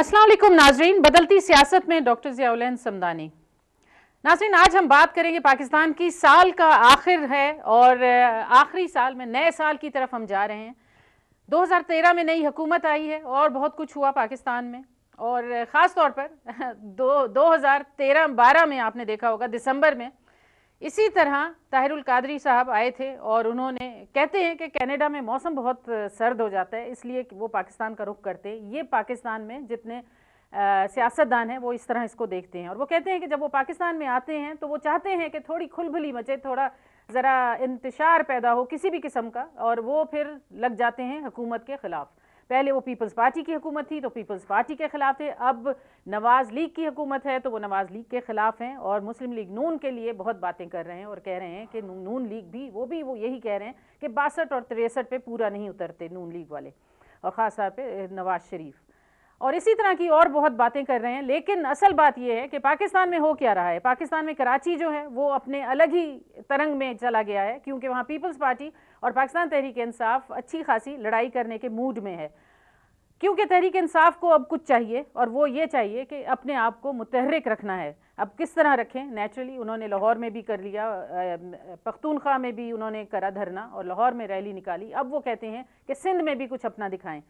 असलम नाजरीन बदलती सियासत में डॉक्टर जियाउलैन समदानी नाजरीन आज हम बात करेंगे पाकिस्तान की साल का आखिर है और आखिरी साल में नए साल की तरफ हम जा रहे हैं 2013 में नई हुकूमत आई है और बहुत कुछ हुआ पाकिस्तान में और ख़ास तौर पर दो दो 12 में आपने देखा होगा दिसंबर में इसी तरह ताहिरुल कादरी साहब आए थे और उन्होंने कहते हैं कि कनाडा में मौसम बहुत सर्द हो जाता है इसलिए वो पाकिस्तान का रुख करते ये पाकिस्तान में जितने सियासतदान हैं वो इस तरह इसको देखते हैं और वो कहते हैं कि जब वो पाकिस्तान में आते हैं तो वो चाहते हैं कि थोड़ी खुलबुली मचे थोड़ा ज़रा इंतशार पैदा हो किसी भी किस्म का और वो फिर लग जाते हैं हुकूमत के ख़िलाफ़ पहले वो पीपल्स पार्टी की हुकूमत थी तो पीपल्स पार्टी के ख़िलाफ़ थे अब नवाज़ लीग की हुकूमत है तो वो नवाज़ लीग के ख़िलाफ़ हैं और मुस्लिम लीग नून के लिए बहुत बातें कर रहे हैं और कह रहे हैं कि नून लीग भी वो भी वो यही कह रहे हैं कि बासठ और तिरसठ पे पूरा नहीं उतरते नून लीग वाले और ख़ास तौर पर नवाज़ शरीफ और इसी तरह की और बहुत बातें कर रहे हैं लेकिन असल बात यह है कि पाकिस्तान में हो क्या रहा है पाकिस्तान में कराची जो है वो अपने अलग ही तरंग में चला गया है क्योंकि वहाँ पीपल्स पार्टी और पाकिस्तान तहरीक इंसाफ अच्छी खासी लड़ाई करने के मूड में है क्योंकि तहरीक इंसाफ को अब कुछ चाहिए और वो ये चाहिए कि अपने आप को मुतहरक रखना है अब किस तरह रखें नेचुरली उन्होंने लाहौर में भी कर लिया पख्तूनख्वा में भी उन्होंने करा धरना और लाहौर में रैली निकाली अब वो कहते हैं कि सिंध में भी कुछ अपना दिखाएं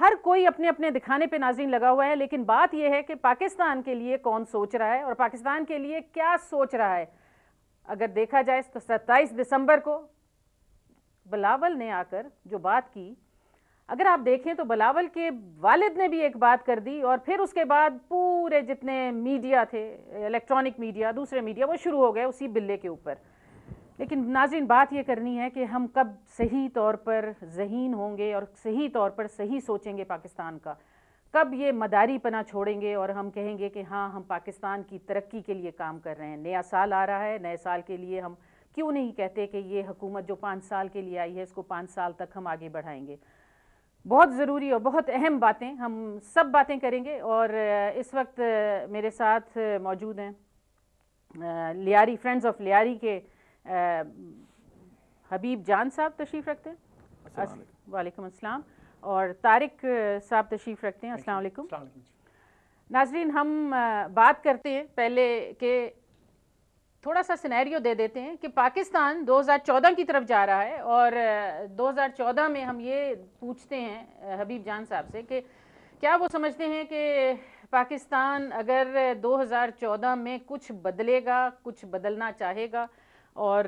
हर कोई अपने अपने दिखाने पे नाजीन लगा हुआ है लेकिन बात यह है कि पाकिस्तान के लिए कौन सोच रहा है और पाकिस्तान के लिए क्या सोच रहा है अगर देखा जाए तो 27 दिसंबर को बलावल ने आकर जो बात की अगर आप देखें तो बलावल के वालिद ने भी एक बात कर दी और फिर उसके बाद पूरे जितने मीडिया थे इलेक्ट्रॉनिक मीडिया दूसरे मीडिया वो शुरू हो गए उसी बिल्ले के ऊपर लेकिन नाजिन बात यह करनी है कि हम कब सही तौर पर जहीन होंगे और सही तौर पर सही सोचेंगे पाकिस्तान का कब ये मदारी पना छोड़ेंगे और हम कहेंगे कि हाँ हम पाकिस्तान की तरक्की के लिए काम कर रहे हैं नया साल आ रहा है नए साल के लिए हम क्यों नहीं कहते कि ये हुकूमत जो पाँच साल के लिए आई है इसको पाँच साल तक हम आगे बढ़ाएंगे बहुत ज़रूरी और बहुत अहम बातें हम सब बातें करेंगे और इस वक्त मेरे साथ मौजूद हैं लियारी फ्रेंड्स ऑफ लियारी के हबीब जान साहब तशरीफ़ रखते हैं वालेकुम अस्सलाम और तारिक साहब तशरीफ़ रखते हैं अस्सलाम वालेकुम नाजरीन हम बात करते हैं पहले के थोड़ा सा सिनेरियो दे देते हैं कि पाकिस्तान 2014 की तरफ जा रहा है और 2014 में हम ये पूछते हैं हबीब जान साहब से कि क्या वो समझते हैं कि पाकिस्तान अगर 2014 में कुछ बदलेगा कुछ बदलना चाहेगा और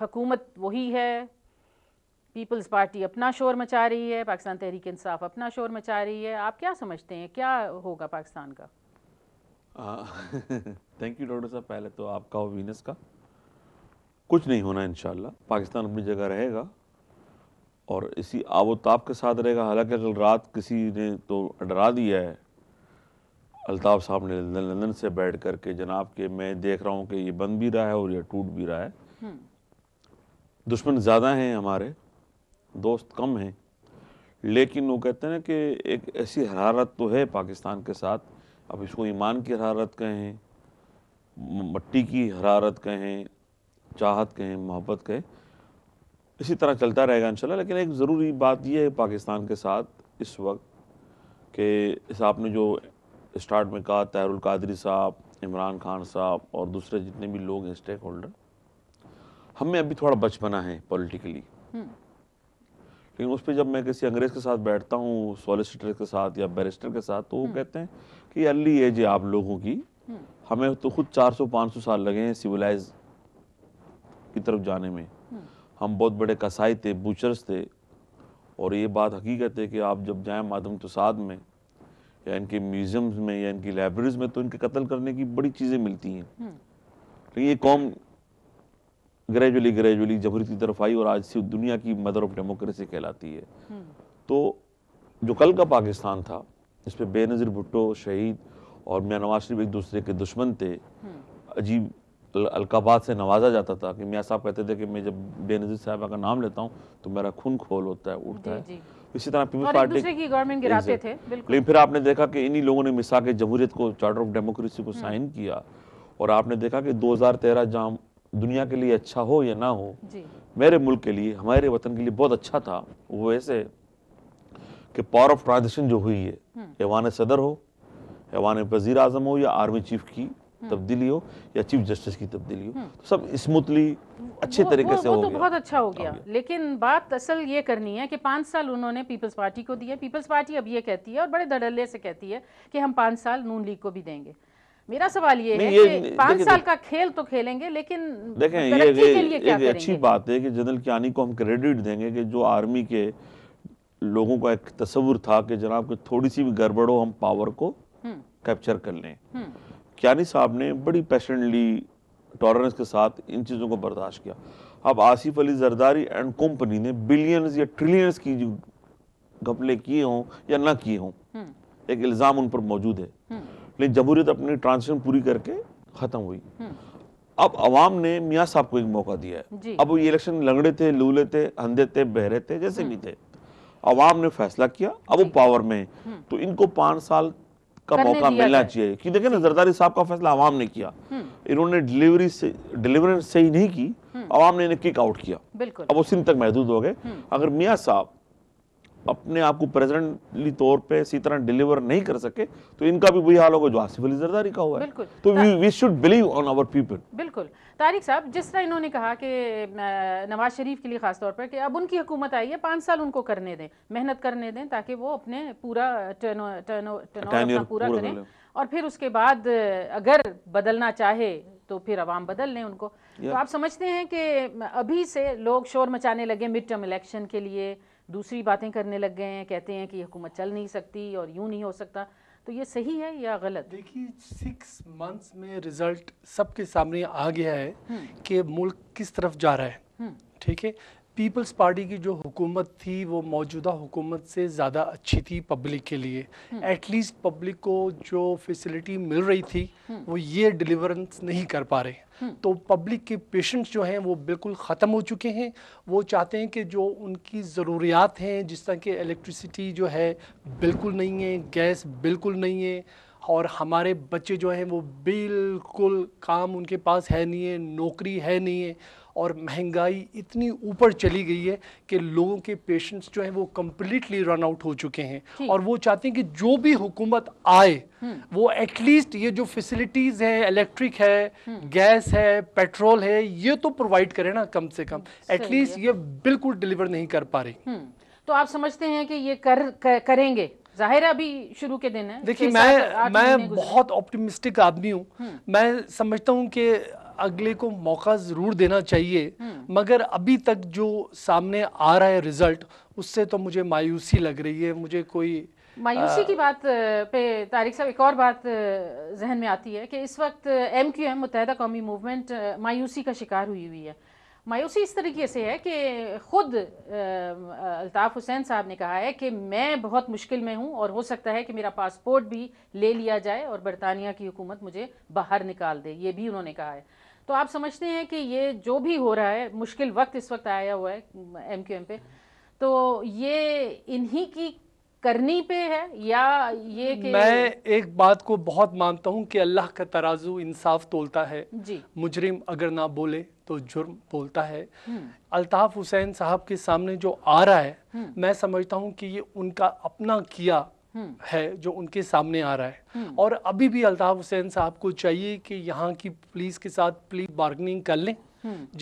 हकूमत वही है पीपल्स पार्टी अपना शोर मचा रही है पाकिस्तान तहरीक इंसाफ अपना शोर मचा रही है आप क्या समझते हैं क्या होगा पाकिस्तान का थैंक यू डॉक्टर साहब पहले तो आपका और वीनस का कुछ नहीं होना इन पाकिस्तान अपनी जगह रहेगा और इसी आबोताब के साथ रहेगा हालांकि कल रात किसी ने तो डरा दिया है अलताफ़ साहब ने लंदन से बैठ कर के जनाब के मैं देख रहा हूँ कि ये बन भी रहा है और ये टूट भी रहा है हम्म। दुश्मन ज़्यादा हैं हमारे दोस्त कम हैं लेकिन वो कहते हैं ना कि एक ऐसी हरारत तो है पाकिस्तान के साथ अब इसको ईमान की हरारत कहें मट्टी की हरारत कहें चाहत कहें मोहब्बत कहें इसी तरह चलता रहेगा इंशाल्लाह लेकिन एक ज़रूरी बात यह है पाकिस्तान के साथ इस वक्त कि इस आपने जो स्टार्ट में कहा तैरुल कादरी साहब इमरान खान साहब और दूसरे जितने भी लोग हैं स्टेक होल्डर हम में अभी थोड़ा बचपना है पॉलिटिकली हम्म। लेकिन उस पर जब मैं किसी अंग्रेज के साथ बैठता हूँ सॉलिसिटर के साथ या बैरिस्टर के साथ तो वो हम्म। कहते हैं कि अर्ली एज है आप लोगों की हम्म। हमें तो खुद 400-500 साल लगे हैं सिविलाइज की तरफ जाने में हम बहुत बड़े कसाई थे बूचर्स थे और ये बात हकीकत है कि आप जब जाएं तो साथ में या इनके म्यूजियम्स में या इनकी लाइब्रेरीज में तो इनके कत्ल करने की बड़ी चीज़ें मिलती हैं लेकिन हम्म। तो ये कौम ग्रेजुअली ग्रेजुअली जबरी की तरफ आई और आज से दुनिया की मदर ऑफ डेमोक्रेसी कहलाती है हम्म। तो जो कल का पाकिस्तान था इस पर बेनज़ीर भुट्टो शहीद और मियाँ नवाज शरीफ एक दूसरे के दुश्मन थे हम्म। अजीब अलकाबाद से नवाजा जाता था कि मियाँ साहब कहते थे कि मैं जब बेनजीर साहब का नाम लेता हूँ तो मेरा खून खोल होता है उठता है इसी तरह पीपल्स पार्टी की गवर्नमेंट गिराते थे लेकिन फिर आपने देखा कि इन्हीं लोगों ने मिसा के जमहूरियत को चार्टर ऑफ डेमोक्रेसी को हम्म। साइन किया और आपने देखा कि 2013 जाम दुनिया के लिए अच्छा हो या ना हो जी। मेरे मुल्क के लिए हमारे वतन के लिए बहुत अच्छा था वो ऐसे कि पावर ऑफ ट्रांजिशन जो हुई है हम्म। ऐवान सदर हो ऐवान वजीर आजम हो या आर्मी चीफ की हम्म। तब्दीली हो या चीफ जस्टिस की तब्दीली हो हम्म। तो सब स्मूथली अच्छे वो, तरीके वो, से वो हो तो गया। बहुत अच्छा हो गया।, हाँ, गया लेकिन बात असल ये करनी है कि पाँच साल उन्होंने पीपल्स पार्टी को दिया पीपल्स पार्टी अब ये कहती है और बड़े धड़ल्ले से कहती है कि हम पाँच साल नून लीग को भी देंगे मेरा सवाल ये है कि पाँच साल का खेल तो खेलेंगे लेकिन देखें ये, एक अच्छी बात है कि जनरल कियानी को हम क्रेडिट देंगे कि जो आर्मी के लोगों का एक तस्वुर था कि जनाब की थोड़ी सी भी गड़बड़ो हम पावर को हम्म। कैप्चर कर लें क्यानी साहब ने बड़ी पैशनली टॉलरेंस के साथ इन चीज़ों को बर्दाश्त किया अब आसिफ अली जरदारी एंड कंपनी ने बिलियंस या ट्रिलियंस की जो घपले किए हों या ना किए हों हम्म। एक इल्ज़ाम उन पर मौजूद है हम्म। लेकिन जमहूरियत अपनी ट्रांजेक्शन पूरी करके ख़त्म हुई हम्म। अब अवाम ने मियाँ साहब को एक मौका दिया है अब ये इलेक्शन लंगड़े थे लूले थे अंधे थे बहरे थे जैसे भी थे अवाम ने फैसला किया अब वो पावर में तो इनको पाँच साल का मौका मिलना चाहिए कि देखें ना जरदारी साहब का फैसला आवाम ने किया हम्म। इन्होंने डिलीवरी से डिलीवरी सही नहीं की हम्म। आवाम ने इन्हें किक आउट किया अब वो सिंध तक महदूद हो गए हम्म। अगर मियाँ साहब अपने आप को प्रेजेंटली तौर पे इसी तरह डिलीवर नहीं कर सके तो इनका भी वही हाल होगा जो आसिफ अली जरदारी का हुआ है तो we we should believe on our people बिल्कुल तारिक साहब जिस तरह इन्होंने कहा कि नवाज शरीफ के लिए खास तौर पर कि अब उनकी हुकूमत आई है पाँच साल उनको करने दें मेहनत करने दें ताकि वो अपने पूरा टर्नो टर्नो टर्नो पूरा करें और फिर उसके बाद अगर बदलना चाहे तो फिर आवाम बदल लें उनको तो आप समझते हैं कि अभी से लोग शोर मचाने लगे मिड टर्म इलेक्शन के लिए दूसरी बातें करने लग गए हैं कहते हैं कि हुकूमत चल नहीं सकती और यूँ नहीं हो सकता तो ये सही है या गलत देखिए सिक्स मंथ्स में रिजल्ट सबके सामने आ गया है हम्म। कि मुल्क किस तरफ जा रहा है हम्म। ठीक है पीपल्स पार्टी की जो हुकूमत थी वो मौजूदा हुकूमत से ज़्यादा अच्छी थी पब्लिक के लिए एटलीस्ट हम्म। पब्लिक को जो फैसिलिटी मिल रही थी हम्म। वो ये डिलीवरेंस नहीं कर पा रहे हम्म। तो पब्लिक के पेशेंट्स जो हैं वो बिल्कुल ख़त्म हो चुके हैं वो चाहते हैं कि जो उनकी ज़रूरियात हैं जिस तरह के इलेक्ट्रिसिटी जो है बिल्कुल नहीं है गैस बिल्कुल नहीं है और हमारे बच्चे जो हैं वो बिल्कुल काम उनके पास है नहीं है नौकरी है नहीं है और महंगाई इतनी ऊपर चली गई है कि लोगों के पेशेंट्स जो हैं वो कम्प्लीटली रन आउट हो चुके हैं और वो चाहते हैं कि जो भी हुकूमत आए हम्म। वो एटलीस्ट ये जो फैसिलिटीज़ है इलेक्ट्रिक हम्म। है गैस है पेट्रोल है ये तो प्रोवाइड करें ना कम से कम एटलीस्ट ये बिल्कुल डिलीवर नहीं कर पा रही हम्म। तो आप समझते हैं कि ये कर, कर करेंगे जाहिर अभी शुरू के दिन है देखिए मैं मैं बहुत ऑप्टिमिस्टिक आदमी हूँ मैं समझता हूँ कि अगले को मौका ज़रूर देना चाहिए हम्म। मगर अभी तक जो सामने आ रहा है रिज़ल्ट उससे तो मुझे मायूसी लग रही है मुझे कोई मायूसी की बात पे तारिक साहब एक और बात जहन में आती है कि इस वक्त एम क्यू एम मुतहदा कौमी मूवमेंट मायूसी का शिकार हुई हुई है मायूसी इस तरीके से है कि ख़ुद अल्ताफ़ हुसैन साहब ने कहा है कि मैं बहुत मुश्किल में हूँ और हो सकता है कि मेरा पासपोर्ट भी ले लिया जाए और बरतानिया की हुकूमत मुझे बाहर निकाल दे ये भी उन्होंने कहा है तो आप समझते हैं कि ये जो भी हो रहा है मुश्किल वक्त इस वक्त आया हुआ है एम क्यू एम पे तो ये इन्हीं की करनी पे है या ये कि मैं एक बात को बहुत मानता हूँ कि अल्लाह का तराजू इंसाफ तोलता है जी मुजरिम अगर ना बोले तो जुर्म बोलता है हम्म। अल्ताफ़ हुसैन साहब के सामने जो आ रहा है हम्म। मैं समझता हूँ कि ये उनका अपना किया है जो उनके सामने आ रहा है और अभी भी अल्ताफ हुसैन साहब को चाहिए कि यहाँ की पुलिस के साथ प्ली बार्गनिंग कर लें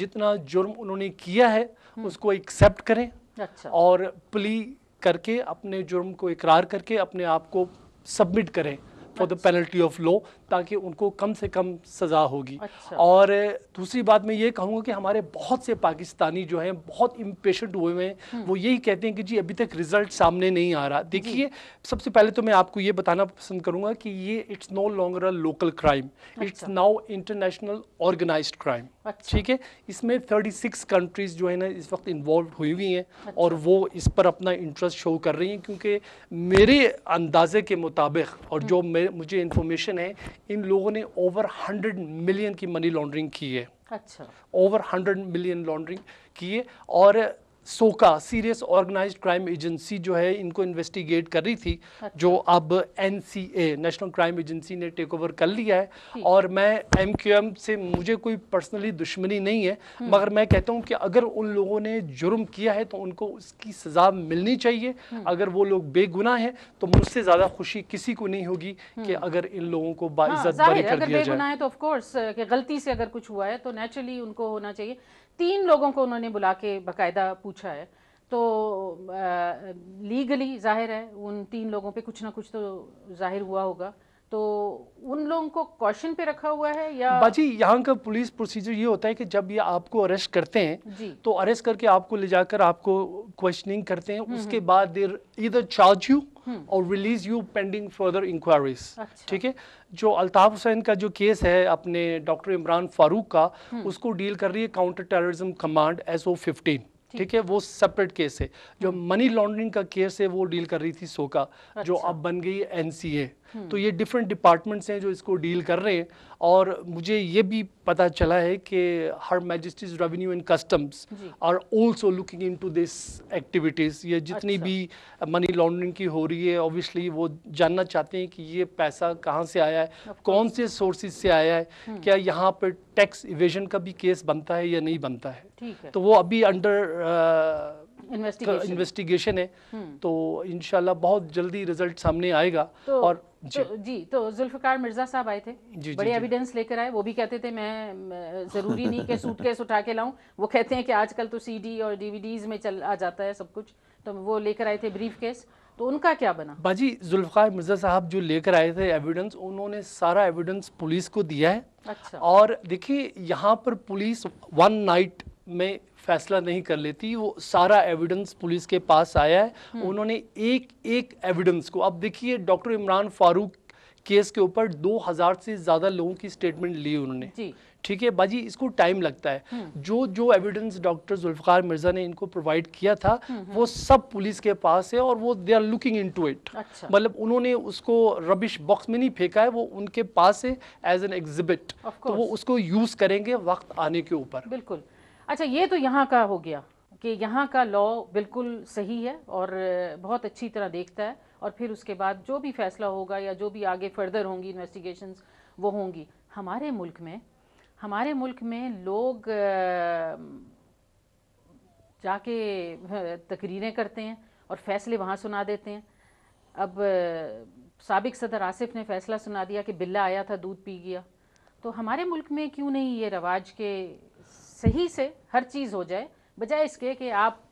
जितना जुर्म उन्होंने किया है उसको एक्सेप्ट करें अच्छा। और प्ली करके अपने जुर्म को इकरार करके अपने आप को सबमिट करें for the penalty of law ताकि उनको कम से कम सज़ा होगी अच्छा। और दूसरी बात मैं ये कहूँगा कि हमारे बहुत से पाकिस्तानी जो हैं बहुत इम्पेशेंट हुए हुए हैं हम्म। वो यही कहते हैं कि जी अभी तक रिजल्ट सामने नहीं आ रहा देखिए सबसे पहले तो मैं आपको ये बताना पसंद करूँगा कि ये it's no longer a local crime it's now international organize crime ठीक है इसमें सिक्स कंट्रीज जो है ना इस वक्त इन्वॉल्व हुई हुई हैं अच्छा। और वो इस पर अपना इंटरेस्ट शो कर रही हैं क्योंकि मेरे अंदाजे के मुताबिक और हम्म। जो मुझे इन्फॉर्मेशन है इन लोगों ने ओवर हंड्रेड मिलियन की मनी लॉन्ड्रिंग की है अच्छा ओवर हंड्रेड मिलियन लॉन्ड्रिंग की है और SOCA serious organised crime agency जो है इनको इन्वेस्टिगेट कर रही थी अच्छा। जो अब एनसीए नेशनल क्राइम एजेंसी ने टेक ओवर कर लिया है और मैं एमक्यूएम से मुझे कोई पर्सनली दुश्मनी नहीं है हम्म। मगर मैं कहता हूँ कि अगर उन लोगों ने जुर्म किया है तो उनको उसकी सज़ा मिलनी चाहिए हम्म। अगर वो लोग बेगुना है तो मुझसे ज़्यादा खुशी किसी को नहीं होगी हम्म। कि अगर इन लोगों को बाइज़्ज़त हाँ, तो ऑफकोर्स गलती से अगर कुछ हुआ है तो नेचुरली उनको होना चाहिए तीन लोगों को उन्होंने बुला के बाकायदा पूछा है तो लीगली जाहिर है उन तीन लोगों पे कुछ ना कुछ तो जाहिर हुआ होगा तो उन लोगों को कॉशन पे रखा हुआ है या बाजी यहाँ का पुलिस प्रोसीजर ये होता है कि जब ये आपको अरेस्ट करते हैं तो अरेस्ट करके आपको ले जाकर आपको क्वेश्चनिंग करते हैं हम्म, उसके हम्म। बाद इधर चार्ज यू हम्म। और release you pending further inquiries ठीक है जो अल्ताफ हुसैन का जो केस है अपने डॉक्टर इमरान फारूक का हम्म। उसको डील कर रही है counter terrorism command S O fifteen ठीक है वो सेपरेट केस है जो मनी हम्म। लॉन्ड्रिंग का केस है वो डील कर रही थी सोका अच्छा। जो अब बन गई एनसीए हम्म। तो ये डिफरेंट डिपार्टमेंट्स हैं जो इसको डील कर रहे हैं और मुझे ये भी पता चला है कि her majesty's revenue and customs are also looking into this activities ये जितनी अच्छा। भी मनी लॉन्ड्रिंग की हो रही है ऑब्वियसली वो जानना चाहते हैं कि ये पैसा कहाँ से आया है कौन से सोर्सेज से आया है हम्म। क्या यहाँ पर टैक्स इवेजन का भी केस बनता है या नहीं बनता है, है। तो वो अभी अंडर इन्वेस्टिगेशन है हम्म। तो इनशाला बहुत जल्दी रिजल्ट सामने आएगा तो, और तो जी तो जुल्फकार मिर्जा साहब आए थे जी, बड़े एविडेंस लेकर आए वो भी कहते थे मैं जरूरी नहीं कि सूटकेस उठा के लाऊं वो कहते हैं कि आजकल तो सीडी और डीवीडीज में चल आ जाता है सब कुछ तो वो लेकर आए थे ब्रीफ केस तो उनका क्या बना बाजी जुल्फकार मिर्ज़ा साहब जो लेकर आए थे एविडेंस उन्होंने सारा एविडेंस पुलिस को दिया है अच्छा। और देखिए यहाँ पर पुलिस वन नाइट में फैसला नहीं कर लेती वो सारा एविडेंस पुलिस के पास आया है हम्म। उन्होंने एक एक एविडेंस को अब देखिए डॉक्टर इमरान फारूक केस के ऊपर 2000 से ज़्यादा लोगों की स्टेटमेंट ली उन्होंने ठीक है बाजी इसको टाइम लगता है हम्म। जो जो एविडेंस डॉक्टर जुल्फ़ार मिर्ज़ा ने इनको प्रोवाइड किया था हम्म, वो सब पुलिस के पास है और वो they are looking into it मतलब उन्होंने उसको रबिश बॉक्स में नहीं फेंका है वो उनके पास है एज एन एग्जिबिट तो वो उसको यूज़ करेंगे वक्त आने के ऊपर बिल्कुल अच्छा ये तो यहाँ का हो गया कि यहाँ का लॉ बिल्कुल सही है और बहुत अच्छी तरह देखता है और फिर उसके बाद जो भी फैसला होगा या जो भी आगे फर्दर होंगी इन्वेस्टिगेशन वो होंगी हमारे मुल्क में हमारे मुल्क में लोग जाके तकरीरें करते हैं और फैसले वहाँ सुना देते हैं अब सबक सदर आसिफ ने फैसला सुना दिया कि बिल्ला आया था दूध पी गया तो हमारे मुल्क में क्यों नहीं ये रवाज के सही से हर चीज़ हो जाए बजाय इसके कि आप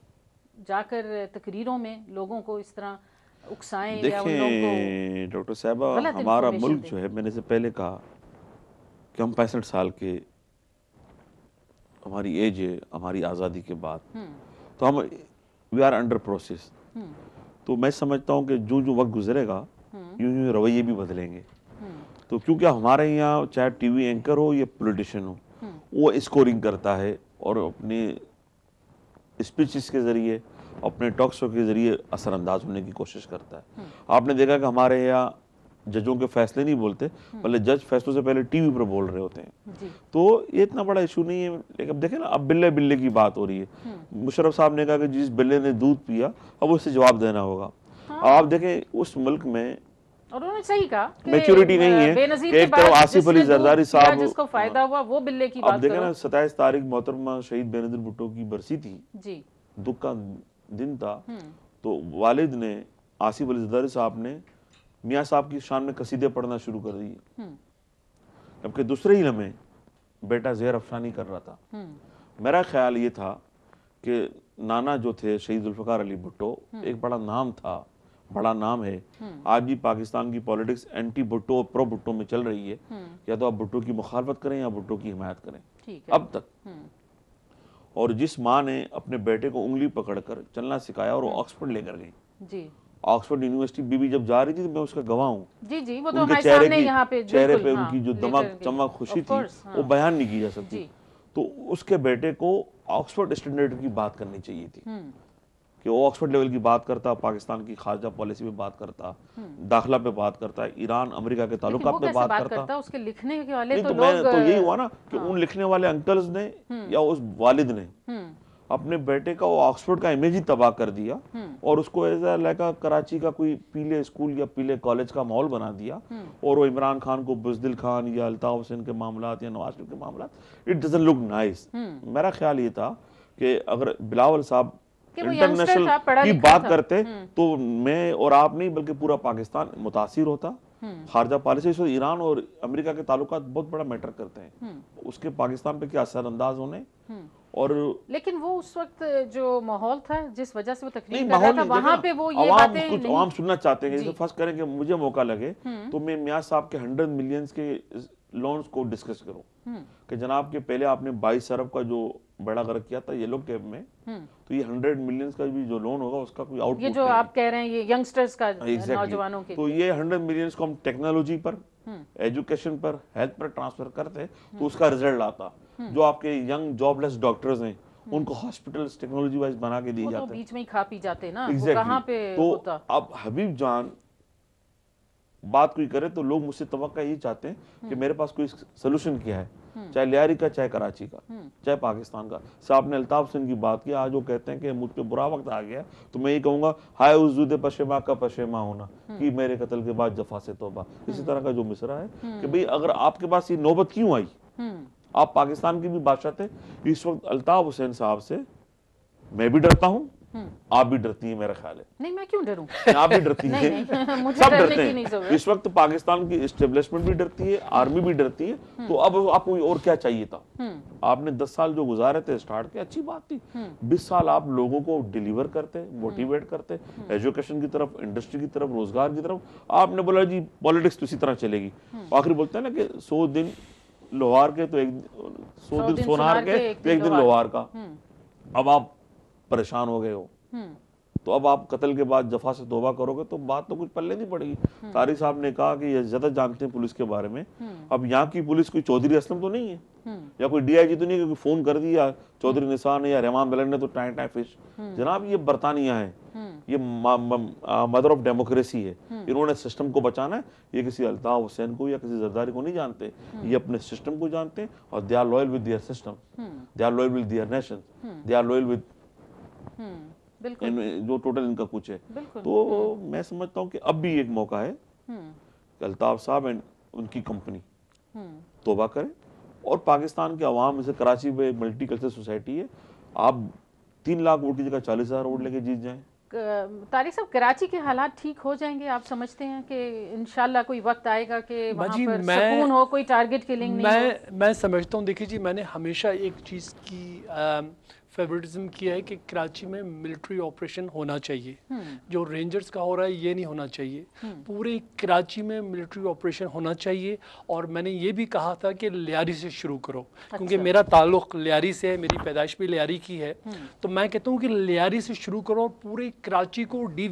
जाकर तकरीरों में लोगों को इस तरह उकसाएं देखें डॉक्टर साहबा हमारा मुल्क जो है मैंने से पहले कहा कि हम पैंसठ साल के हमारी एज है हमारी आज़ादी के बाद हम्म। तो हम वी आर अंडर प्रोसेस तो मैं समझता हूँ कि जो जो वक्त गुजरेगा हम्म। यूं यूं रवैये भी बदलेंगे हम्म। तो क्योंकि हमारे यहाँ चाहे टीवी एंकर हो या पोलिटिशन हो वो स्कोरिंग करता है और अपने स्पीचेस के ज़रिए अपने टॉक शो के ज़रिए असरानंदाज होने की कोशिश करता है हम्म। आपने देखा कि हमारे यहाँ जजों के फैसले नहीं बोलते हम्म। पहले जज फैसलों से पहले टीवी पर बोल रहे होते हैं तो ये इतना बड़ा इशू नहीं है लेकिन अब देखें ना अब बिल्ले बिल्ले की बात हो रही है हम्म। मुशरफ साहब ने कहा कि जिस बिल्ले ने दूध पिया अब उसे जवाब देना होगा हाँ। आप देखें उस मुल्क में उन्होंने सही कहा मेच्योरिटी नहीं है एक तरफ तो आसिफ अली जरदारी साहब जिसको फायदा हुआ वो बिल्ले की बात देखें ना सताईस तारीख मोहतरमा शहीद बेनजीर भुट्टो की बरसी थी जी दुख का दिन था हम्म। तो वालिद ने आसिफ अली जरदारी साहब ने मियाँ साहब की शान में कसीदे पढ़ना शुरू कर दिए हम्म। जबकि दूसरे ही लम्हे बेटा जहर अफसानी कर रहा था हम्म। मेरा ख्याल ये था कि नाना जो थे शहीद उल्फ़ार अली भुट्टो एक बड़ा नाम था बड़ा नाम है हम्म। आज भी पाकिस्तान की पॉलिटिक्स एंटी भुट्टो और प्रो भुट्टो में चल रही है हम्म। या तो आप भुट्टो की मुखालफत करें या भुट्टो की हिमायत करें अब तक हम्म। और जिस माँ ने अपने बेटे को उंगली पकड़कर चलना सिखाया और वो ऑक्सफोर्ड लेकर गई ऑक्सफोर्ड यूनिवर्सिटी बीबी जब जा रही थी तो मैं उसका गवाह हूँ जी जी वो तो उनके चेहरे की यहाँ पे चेहरे पे उनकी जो हाँ, दमक चमक खुशी थी हाँ। वो बयान नहीं की जा सकती तो उसके बेटे को ऑक्सफोर्ड स्टैंडर्ड की बात करनी चाहिए थी कि वो ऑक्सफोर्ड लेवल की बात करता पाकिस्तान की खारजा पॉलिसी में बात करता हम्म। दाखिला पे बात करता ईरान अमेरिका के ताल्लुक पे बात, करता, करता उसके लिखने के वाले तो, तो मैं तो यही हुआ ना कि हाँ। उन लिखने वाले अंकल्स ने हम्म। या उस वालिद ने हम्म। अपने बेटे का वो ऑक्सफोर्ड का इमेज ही तबाह कर दिया और उसको एज लाइक कराची का कोई पीले स्कूल या पीले कॉलेज का माहौल बना दिया और वो इमरान खान को बुजदिल खान या अल्ताफ हुसैन के मामला या नवाज शरीफ के मामला इट डजेंट लुक नाइस मेरा ख्याल ये था कि अगर बिलावल साहब इंटरनेशनल की बात करते हम्म। तो मैं और आप नहीं बल्कि पूरा पाकिस्तान मुतासर होता हम्म। खारजा पॉलिसी तो ईरान और अमेरिका के ताल्लुक बहुत बड़ा मैटर करते हैं हम्म। उसके पाकिस्तान पे क्या असरअंदाज होने और लेकिन वो उस वक्त जो माहौल था जिस वजह से वो तकलीफ माहौल था वहाँ पे वो ये बातें कुछ आम सुनना चाहते हैं जैसे फर्स्ट करें कि मुझे मौका लगे तो मैं म्याज साहब के हंड्रेड मिलियंस के लोन्स को डिस्कस करूं कि जनाब के पहले आपने बाईस अरब का जो बड़ा गर्क किया था येलो कैब में हम्म। तो ये हंड्रेड मिलियन का भी जो लोन होगा उसका कोई आउटपुट ये जो आप कह रहे हैं ये यंगस्टर्स का exactly. नौजवानों के तो ये हंड्रेड मिलियन को हम टेक्नोलॉजी पर एजुकेशन हम्म। पर हेल्थ पर ट्रांसफर करते तो हम्म। उसका रिजल्ट आता जो आपके यंग जॉबलेस डॉक्टर्स हैं उनको हॉस्पिटल टेक्नोलॉजी वाइज बना के दिए तो जाते बीच में ही खा पी जाते ना exactly. कहाँ पे तो होता? अब हबीब जान बात कोई करे तो लोग मुझसे तो ये चाहते हैं कि मेरे पास कोई सोल्यूशन क्या है हम्म। चाहे लियारी का चाहे कराची का हम्म। चाहे पाकिस्तान का से आपने अल्ताफ सिंह की बात की आज वो कहते हैं कि मुझ पर बुरा वक्त आ गया तो मैं ये कहूँगा हाय उस जुदे पशेमा का पशेमा होना हम्म। कि मेरे कत्ल के बाद जफा से तोबा इसी तरह का जो मिसरा है कि भाई अगर आपके पास ये नौबत क्यों आई आप पाकिस्तान की भी बादशाह थे इस वक्त अल्ताफ हुसैन साहब से मैं भी डरता हूँ हम्म। आप भी डरती हैं मेरा ख्याल है नहीं मैं क्यों डरूं आप भी डरती हैं सब डरते हैं इस वक्त पाकिस्तान की स्टेब्लिशमेंट भी डरती है आर्मी भी डरती है हम्म। तो अब आपको और क्या चाहिए था हम्म। आपने दस साल जो गुजारे थे स्टार्ट के अच्छी बात थी बीस साल आप लोगों को डिलीवर करते मोटिवेट करते एजुकेशन की तरफ इंडस्ट्री की तरफ रोजगार की तरफ आपने बोला जी पॉलिटिक्स तो इसी तरह चलेगी आखिरी बोलते हैं ना कि सौ दिन लोहार के तो एक सौ दिन सोनार के तो एक दिन लोहार का अब आप परेशान हो गए हो हम्म। तो अब आप कत्ल के बाद जफा से तोबा करोगे तो बात तो कुछ पल्ले नहीं पड़ेगी हम्म। तारी साहब ने कहा कि ये ज्यादा जानते हैं पुलिस के बारे में हम्म। अब यहाँ की पुलिस कोई चौधरी असलम तो नहीं है या कोई डीआईजी तो नहीं क्योंकि फोन कर दिया चौधरी निशान ने या रहमान बेलन ने तो टाए टाए फिश जनाब ये बरतानिया है ये मदर ऑफ डेमोक्रेसी है इन्होंने सिस्टम को बचाना है ये किसी अल्ताफ हुसैन को या किसी जरदारी को नहीं जानते ये अपने सिस्टम को जानते हैं और they are loyal with their system they are loyal with their nation they are loyal with hmm, बिल्कुल जो टोटल इनका कुछ है तो हम्म। मैं समझता हूँ कि अब भी एक मौका है हम्म। अल्ताफ साहब एंड उनकी कंपनी तोबा करें और पाकिस्तान के अवाम जैसे कराची में मल्टी कल्चर सोसाइटी है आप तीन लाख वोट की जगह चालीस हज़ार वोट लेके जीत जाए तारिक साहब कराची के हालात ठीक हो जाएंगे आप समझते हैं कि इनशाला कोई वक्त आएगा कि वहाँ पर मैं, हो कोई टारगेट किलिंग नहीं मैं हो? मैं समझता हूँ देखिए जी मैंने हमेशा एक चीज़ की आ, फेवरेटिज्म किया है कि कराची में मिलिट्री ऑपरेशन होना चाहिए हम्म। जो रेंजर्स का हो रहा है ये नहीं होना चाहिए हम्म। पूरे कराची में मिलिट्री ऑपरेशन होना चाहिए और मैंने ये भी कहा था कि लियारी से शुरू करो अच्छा। क्योंकि मेरा ताल्लुक लियारी से है मेरी पैदाइश भी लियारी की है हम्म। तो मैं कहता हूँ कि लियारी से शुरू करो पूरे कराची को डी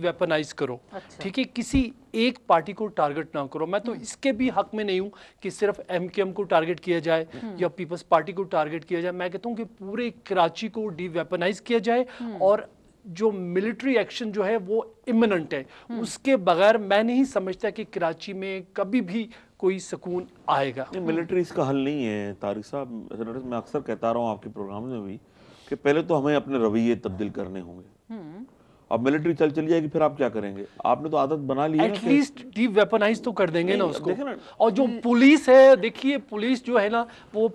करो अच्छा। ठीक अच्छा। है किसी एक पार्टी को टारगेट ना करो मैं तो हम्म। इसके भी हक में नहीं हूँ कि सिर्फ एम को टारगेट किया जाए हम्म। या पीपल्स पार्टी को टारगेट किया जाए मैं कहता हूँ कि पूरे कराची को डीवेपनाइज किया जाए हम्म। और जो मिलिट्री एक्शन जो है वो इमिनेंट है उसके बगैर मैं नहीं समझता कि कराची में कभी भी कोई सुकून आएगा मिलिट्री इसका हल नहीं है तारिक साहब मैं अक्सर कहता रहा हूँ आपके प्रोग्राम में भी कि पहले तो हमें अपने रवैये तब्दील करने होंगे अब मिलिट्री चल चली जाएगी फिर आप क्या करेंगे आपने तो आदत बना ली एटलीस्ट डीप वेपनाइज तो कर देंगे ना उसको और जो पुलिस हम्म। है देखिए पुलिस जो है ना वो,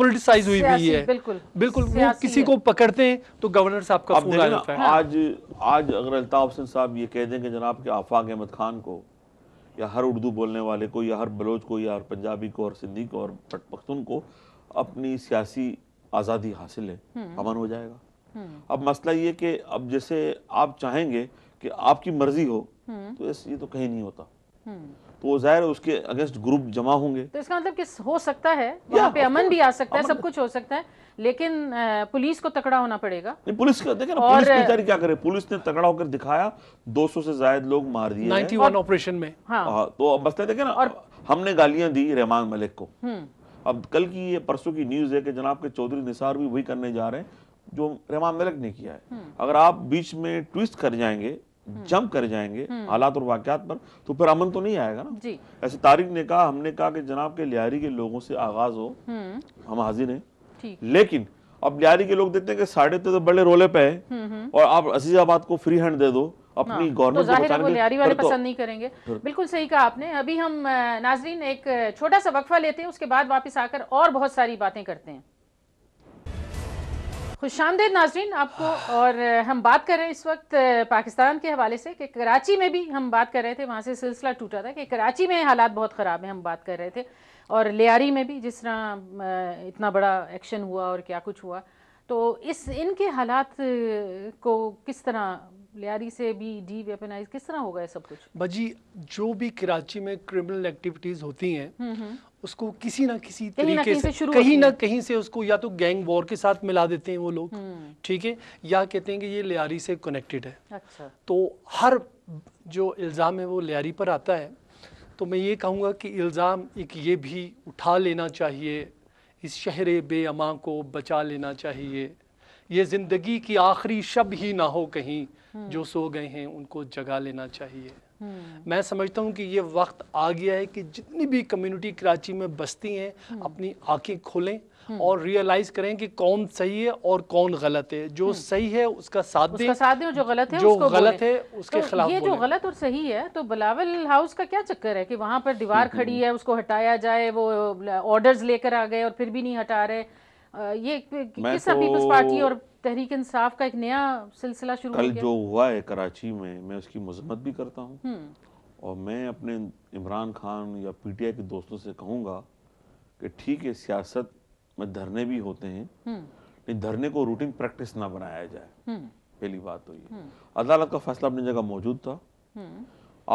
पोलिटिसाइज हुई हुई है बिल्कुल बिल्कुल वो किसी को पकड़ते हैं तो गवर्नर साहब का फोन आ है हाँ। आज आज अगर अल्ताफ हुसैन साहब ये कह देंगे जनाब के आफाक अहमद खान को या हर उर्दू बोलने वाले को या हर बलोच को या हर पंजाबी को और सिंधी को और पख्तून को अपनी सियासी आज़ादी हासिल है हम्म। अमन हो जाएगा अब मसला ये कि अब जैसे आप चाहेंगे कि आपकी मर्जी हो तो ये तो कहीं नहीं होता तो वो जाहिर उसके अगेंस्ट ग्रुप जमा होंगे तो इसका मतलब कि हो सकता है वहाँ पे अमन भी आ सकता है सब तो कुछ हो सकता है लेकिन पुलिस को तकड़ा होना पड़ेगा नहीं पुलिस का देखे ना और... पुलिस की क्या करे पुलिस ने तकड़ा होकर दिखाया 200 से ज्यादा लोग मार दिए 91 ऑपरेशन में हाँ।, हाँ, तो अब मसला देखे ना और, हमने गालियां दी रहमान मलिक को हम्म। अब कल की ये परसों की न्यूज है कि जनाब के चौधरी निसार भी वही करने जा रहे हैं जो रहमान मलिक ने किया है हम्म। अगर आप बीच में ट्विस्ट कर जाएंगे जंप हम्म। कर जाएंगे हम्म। हालात और वाकत पर तो फिर अमन तो नहीं आएगा ना ऐसे तारिक ने कहा हमने कहा कि जनाब के लियारी के लोगों से आगाज हो हम हाजिर हैं लेकिन अब लियारी के लोग देखते हैं कि साढ़े तेरह तो बड़े रोले पे है और आप अजीजाबाद को फ्री हैंड दे दो हाँ। अपनी गवर्नमेंट तो जाहिर वो लियारी वाले तो पसंद नहीं करेंगे बिल्कुल सही कहा आपने अभी हम नाजरीन एक छोटा सा वक्फा लेते हैं उसके बाद वापस आकर और बहुत सारी बातें करते हैं खुश आमदेद नाजरीन आपको और हम बात कर रहे हैं इस वक्त पाकिस्तान के हवाले से कि कराची में भी हम बात कर रहे थे वहाँ से सिलसिला टूटा था कि कराची में हालात बहुत ख़राब हैं हम बात कर रहे थे और लियारी में भी जिस तरह इतना बड़ा एक्शन हुआ और क्या कुछ हुआ तो इस इनके हालात को किस तरह लियारी से भी डी वेपनाइज किस तरह होगा ये सब कुछ भाजी जो भी कराची में क्रिमिनल एक्टिविटीज़ होती हैं हम्म, हम्म। उसको किसी ना किसी तरीके से कहीं ना कहीं से उसको या तो गैंग वॉर के साथ मिला देते हैं वो लोग हम्म। ठीक है या कहते हैं कि ये लियारी से कनेक्टेड है अच्छा। तो हर जो इल्ज़ाम है वो लियारी पर आता है तो मैं ये कहूँगा कि इल्ज़ाम एक ये भी उठा लेना चाहिए इस शहर बेअमा को बचा लेना चाहिए ये ज़िंदगी की आखिरी शब ही ना हो कहीं हम्म। जो सो गए हैं उनको जगा लेना चाहिए हम्म। मैं समझता हूँ कि ये वक्त आ गया है कि जितनी भी कम्युनिटी कराची में बसती हैं हम्म। अपनी आंखें खोलें हम्म। और रियलाइज करें कि कौन सही है और कौन गलत है जो सही है उसका साथ दें उसका साथ दें और जो गलत है जो उसको गलत है उसके तो खिलाफ ये जो गलत और सही है तो बिलावल हाउस का क्या चक्कर है कि वहां पर दीवार खड़ी है उसको हटाया जाए वो ऑर्डर्स लेकर आ गए और फिर भी नहीं हटा रहे ये किस पीपल्स तो पार्टी और तहरीक इंसाफ का एक नया सिलसिला शुरू कल जो हुआ है कराची में मैं उसकी मजम्मत भी करता हूँ हम्म। और मैं अपने इमरान खान या पीटीआई के दोस्तों से कहूँगा कि ठीक है सियासत में धरने भी होते हैं हम्म। लेकिन धरने को रूटीन प्रैक्टिस ना बनाया जाए हम्म। पहली बात तो ये अदालत का फैसला अपनी जगह मौजूद था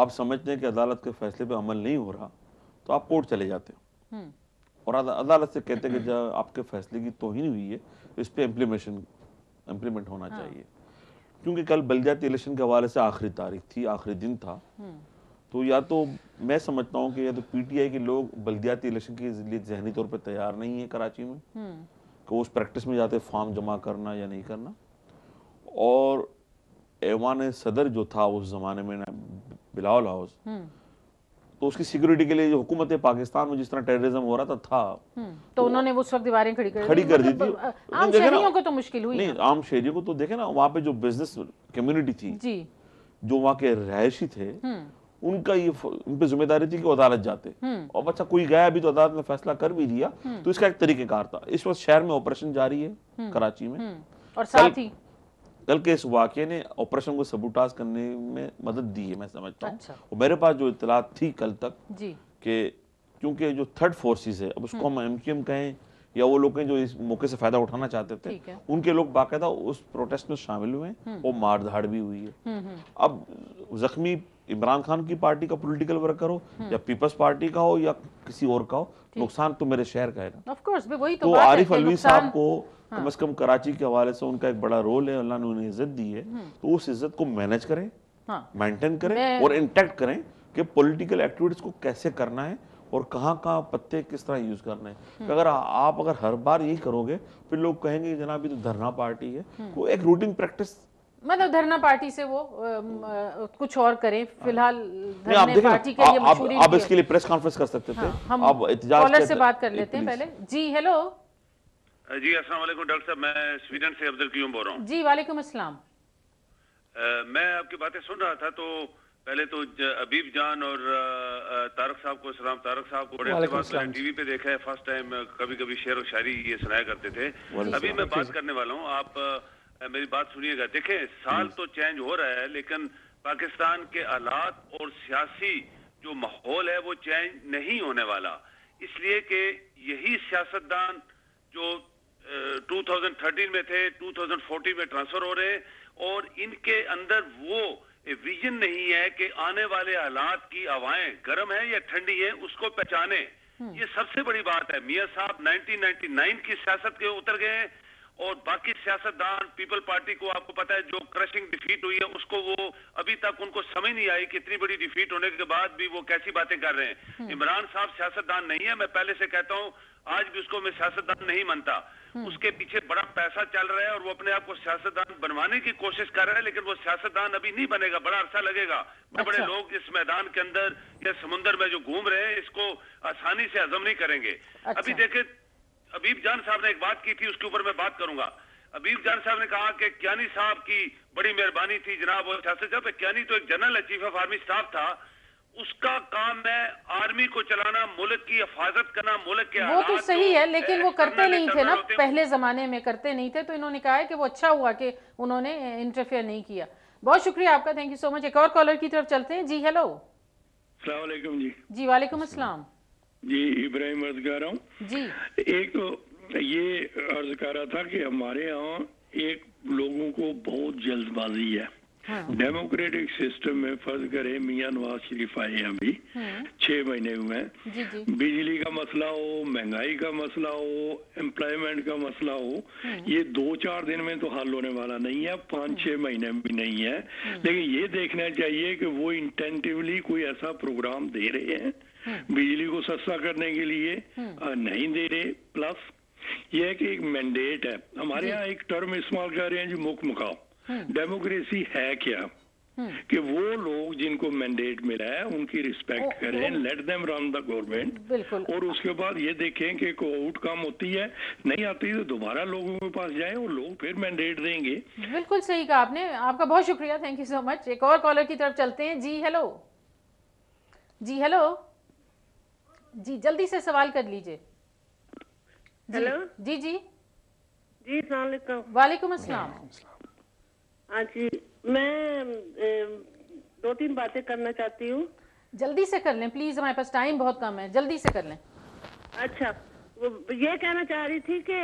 आप समझते हैं कि अदालत के फैसले पर अमल नहीं हो रहा तो आप कोर्ट चले जाते हो और अदालत से कहते हैं कि जब आपके फैसले की तोहिन हुई है इस पर इम्प्लीमेशन इम्प्लीमेंट होना हाँ। चाहिए क्योंकि कल बलजाती इलेक्शन के हवाले से आखिरी तारीख थी आखिरी दिन था हम्म। तो या तो मैं समझता हूँ कि या तो पीटीआई के लोग बलदियात इलेक्शन के लिए जहनी तौर पर तैयार नहीं है कराची में हम्म। कि उस प्रैक्टिस में जाते फॉर्म जमा करना या नहीं करना और एवान सदर जो था उस ज़माने में बिलावल हाउस हम्म। तो उसकी सिक्योरिटी के लिए जो हुकूमत है पाकिस्तान में जिस तरह टेररिज्म हो रहा था था तो, तो उन्होंने वो सब दीवारें खड़ी कर खड़ी कर दी मतलब, थी आम शहरियों को तो मुश्किल हुई नहीं आम शहरियों को तो देखे ना वहाँ पे जो बिजनेस कम्युनिटी थी जी जो वहाँ के रहायशी थे हम्म। उनका ये उन पे जिम्मेदारी थी कि अदालत जाते हम्म। और अच्छा कोई गया भी तो अदालत ने फैसला कर भी दिया तो इसका एक तरीकेकार था इस वक्त शहर में ऑपरेशन जारी है कराची में और साथ ही कल के इस वाक्य ने ऑपरेशन को सबूटाज करने में मदद दी है मैं समझता हूँ अच्छा। और मेरे पास जो इतला थी कल तक कि क्योंकि जो थर्ड फोर्सेस है अब उसको हम्म। हम एम क्यू एम कहें या वो लोग जो इस मौके से फायदा उठाना चाहते थे उनके लोग बाकायदा उस प्रोटेस्ट में शामिल हुए हम्म। और मारधाड़ भी हुई है हम्म, अब जख्मी इमरान खान की पार्टी का पॉलिटिकल वर्कर हो या पीपल्स पार्टी का हो या किसी और का हो नुकसान तो मेरे शहर का है ना ऑफ कोर्स वही तो, तो आरिफ अलवी साहब को हाँ। कम अज कम कराची के हवाले से उनका एक बड़ा रोल है अल्लाह ने उन्हें इज्जत दी है हम्म। तो उस इज्जत को मैनेज करें मेंटेन हाँ। करें और इंटेक्ट करें कि पॉलिटिकल एक्टिविटीज को कैसे करना है और कहाँ कहाँ पत्ते किस तरह यूज करना है अगर आप अगर हर बार यही करोगे फिर लोग कहेंगे जनाब ये तो धरना पार्टी है वो हम्म। तो एक रूटीन प्रैक्टिस मतलब धरना पार्टी से वो आ, कुछ और करें हाँ। फिलहाल आप पार्टी के लिए आप, आप इसके लिए प्रेस कॉन्फ्रेंस कर सकते थे हाँ, हम आप से बात कर लेते हैं पहले जी हेलो जी अस्सलाम वालेकुम डॉक्टर साहब मैं स्वीडन से अब्दुल क्यूम बोल रहा हूँ जी वालेकुम अस्सलाम मैं आपकी बातें सुन रहा था तो पहले तो अबीब जान और तारक साहब को सलाम तारक साहब को टीवी पे देखा है फर्स्ट टाइम कभी कभी शेर और शायरी ये सुनाया करते थे अभी मैं बात करने वाला हूँ आप मेरी बात सुनिएगा देखे साल हम्म। तो चेंज हो रहा है लेकिन पाकिस्तान के हालात और सियासी जो माहौल है वो चेंज नहीं होने वाला इसलिए कि यही सियासतदान जो 2013 में थे 2014 में ट्रांसफर हो रहे हैं और इनके अंदर वो विजन नहीं है कि आने वाले हालात की हवाएं गर्म है या ठंडी है उसको पहचाने हम्म। ये सबसे बड़ी बात है मियाँ साहब 1999 की सियासत के उतर गए और बाकी सियासतदान पीपल पार्टी को आपको पता है जो क्रशिंग डिफीट हुई है उसको वो अभी तक उनको समझ नहीं आई कि इतनी बड़ी डिफीट होने के बाद भी वो कैसी बातें कर रहे हैं हम्म। इमरान साहब सियासतदान नहीं है मैं पहले से कहता हूँ आज भी उसको मैं सियासतदान नहीं मानता हम्म। उसके पीछे बड़ा पैसा चल रहा है और वो अपने आप को सियासतदान बनवाने की कोशिश कर रहा है लेकिन वो सियासतदान अभी नहीं बनेगा बड़ा अरसा लगेगा बड़े अच्छा। बड़े लोग इस मैदान के अंदर या समुन्द्र में जो घूम रहे हैं इसको आसानी से हजम नहीं करेंगे अच्छा। अभी देखे अबीब जान साहब ने एक बात की थी उसके ऊपर मैं बात करूंगा अबीब जान साहब ने कहा कि क्यानी साहब की बड़ी मेहरबानी थी जनाब और सियासत जब क्यानी तो एक general chief of army staff था उसका काम है आर्मी को चलाना मुल्क की हिफाजत करना मुल्क के वो तो सही है लेकिन वो करते नहीं थे ना पहले जमाने में करते नहीं थे तो इन्होंने कहा है कि वो अच्छा हुआ कि उन्होंने इंटरफेयर नहीं किया बहुत शुक्रिया आपका थैंक यू सो मच एक और कॉलर की तरफ चलते हैं जी हेलो जी जी वालेकुम असलम जी इब्राहिम अर्ज कर रहा हूँ जी एक तो ये अर्ज कर रहा था कि हमारे यहाँ एक लोगों को बहुत जल्दबाजी है हाँ। डेमोक्रेटिक सिस्टम में फर्ज करे मियाँ नवाज शरीफ आए अभी हाँ। छह महीने हुए हैं बिजली का मसला हो महंगाई का मसला हो एम्प्लॉयमेंट का मसला हो हाँ। ये दो चार दिन में तो हल होने वाला नहीं है पाँच छह महीने भी नहीं है लेकिन ये देखना चाहिए कि वो इंटेंटिवली कोई ऐसा प्रोग्राम दे रहे हैं बिजली को सस्ता करने के लिए नहीं दे रहे प्लस यह है कि एक मैंडेट है हमारे यहाँ एक टर्म इस्तेमाल कर रहे हैं जी मुख मुकाम डेमोक्रेसी है क्या हम्म। कि वो लोग जिनको मैंडेट मिला है उनकी रिस्पेक्ट ओ, करें let them run the government और उसके बाद ये देखें कि को आउटकम होती है नहीं आती तो दोबारा लोगों के पास जाएं और लोग फिर मैंडेट देंगे बिल्कुल सही कहा आपने आपका बहुत शुक्रिया थैंक यू सो मच एक और कॉलर की तरफ चलते हैं जी हेलो जी हेलो जी जल्दी से सवाल कर लीजिए हेलो जी जी जी वालेकुम असलम हाँ जी मैं दो तीन बातें करना चाहती हूँ जल्दी से कर लें प्लीज हमारे पास टाइम बहुत कम है जल्दी से कर लें अच्छा ये कहना चाह रही थी कि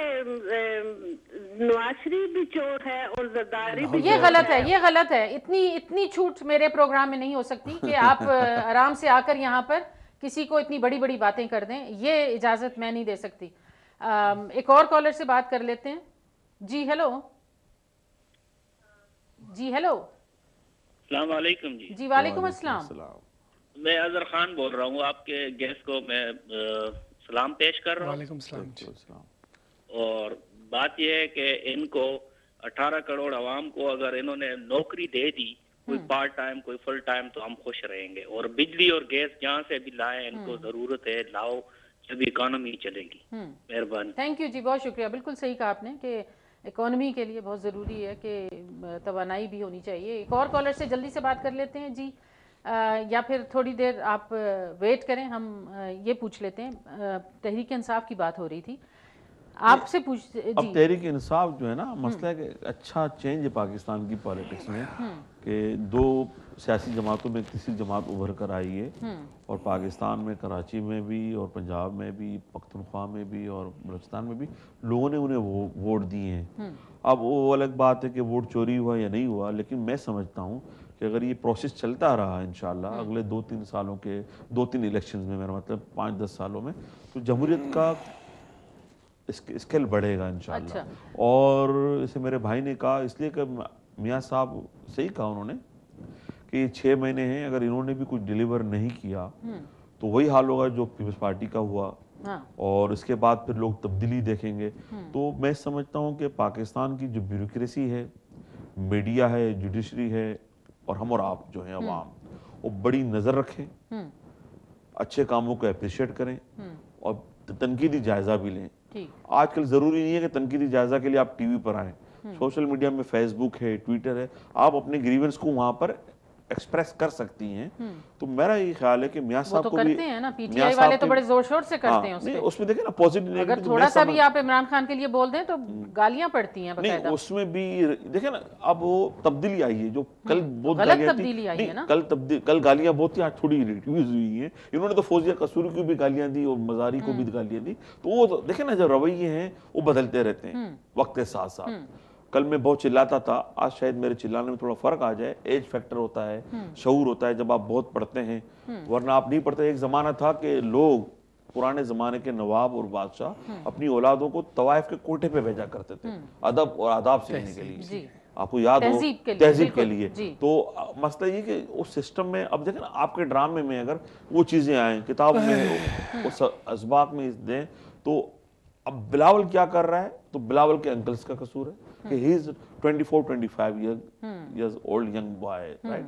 नवाज शरीफ भी चोर है और जरदारी भी ये गलत है ये गलत है इतनी इतनी छूट मेरे प्रोग्राम में नहीं हो सकती कि आप आराम से आकर यहाँ पर किसी को इतनी बड़ी बड़ी बातें कर दें ये इजाज़त मैं नहीं दे सकती एक और कॉलर से बात कर लेते हैं जी हेलो जी हेलो वालेकुम जी जी वालेकुम अस्सलाम मैं अजहर खान बोल रहा हूँ आपके गेस्ट को मैं आ, सलाम पेश कर रहा हूँ और बात यह है कि इनको 18 करोड़ आवाम को अगर इन्होंने नौकरी दे दी कोई पार्ट टाइम हम्म। कोई फुल टाइम तो हम खुश रहेंगे और बिजली और गैस जहाँ से भी लाए इनको हम्म। जरूरत है लाओ जब इकोनॉमी चलेगी हम्म। मेहरबानी थैंक यू जी बहुत शुक्रिया बिल्कुल सही कहा आपने की इकोनमी के लिए बहुत ज़रूरी है कि तोानाई भी होनी चाहिए एक और कॉलर से जल्दी से बात कर लेते हैं जी आ, या फिर थोड़ी देर आप वेट करें हम ये पूछ लेते हैं तहरीक इंसाफ की बात हो रही थी आपसे पूछ अब तहरीक इंसाफ जो है ना मसला हम्म। अच्छा चेंज है पाकिस्तान की पॉलिटिक्स में हम्म। कि दो सियासी जमातों में तीसरी जमात उभर कर आई है हम्म। और पाकिस्तान में कराची में भी और पंजाब में भी पख्तनख्वा में भी और बलोचिस्तान में भी लोगों ने उन्हें वो, वोट दिए हैं हम्म। अब वो अलग बात है कि वोट चोरी हुआ या नहीं हुआ लेकिन मैं समझता हूँ कि अगर ये प्रोसेस चलता रहा इन हम्म। अगले दो तीन सालों के दो तीन इलेक्शन में मेरा मतलब पाँच दस सालों में तो जमहूरीत का स्केल बढ़ेगा इन अच्छा। और इसे मेरे भाई ने कहा इसलिए कि मियाँ साहब सही कहा उन्होंने कि ये छः महीने हैं अगर इन्होंने भी कुछ डिलीवर नहीं किया हम्म। तो वही हाल होगा जो पीपल्स पार्टी का हुआ हाँ। और इसके बाद फिर लोग तब्दीली देखेंगे हम्म। तो मैं समझता हूँ कि पाकिस्तान की जो ब्यूरोसी है मीडिया है जुडिशरी है और हम और आप जो हैं अवाम हम्म। वो बड़ी नज़र रखें अच्छे कामों को अप्रिशिएट करें और तनकीदी जायज़ा भी लें आजकल ज़रूरी नहीं है कि तनकीदी जायज़ा के लिए आप टीवी पर आए हम्म। सोशल मीडिया में फेसबुक है ट्विटर है आप अपने ग्रीवेंस को वहाँ पर एक्सप्रेस कर सकती हैं हम्म। तो मेरा ये ख्याल है कि मियाँ साहब तो को करते भी हैं ना पीटीआई वाले तो बड़े जोर शोर से करते हैं हाँ, उसमें उसमें देखें ना पॉजिटिव अगर थोड़ा सा भी आप इमरान खान के लिए बोल दें तो हम्म। गालियां पड़ती हैं नहीं उसमें भी देखें ना अब वो तब्दीली आई है जो कल बहुत गलत तब्दीली आई है ना कल तब्दील कल गालियां बहुत ही थोड़ी रिड्यूज हुई है इन्होंने तो फौजिया कसूर को भी गालियां दी और मजारी को भी गालियां दी तो वो तो, देखे ना जो रवैये हैं वो बदलते रहते हैं वक्त के साथ साथ कल मैं बहुत चिल्लाता था आज शायद मेरे चिल्लाने में थोड़ा फर्क आ जाए एज फैक्टर होता है हम्म। शहूर होता है जब आप बहुत पढ़ते हैं हम्म। वरना आप नहीं पढ़ते एक जमाना था कि लोग पुराने जमाने के नवाब और बादशाह हम्म। अपनी औलादों को तवायफ के कोठे पे भेजा करते थे अदब और आदाब सीखने के लिए आपको याद हो तहजीब के लिए तो मसला ये कि उस सिस्टम में अब देखें ना आपके ड्रामे में अगर वो चीज़ें आए किताब में उस अजबाक में दें तो अब बिलावल क्या कर रहा है तो बिलावल के अंकल्स का कसूर है कि he is 24 25 year years old young boy right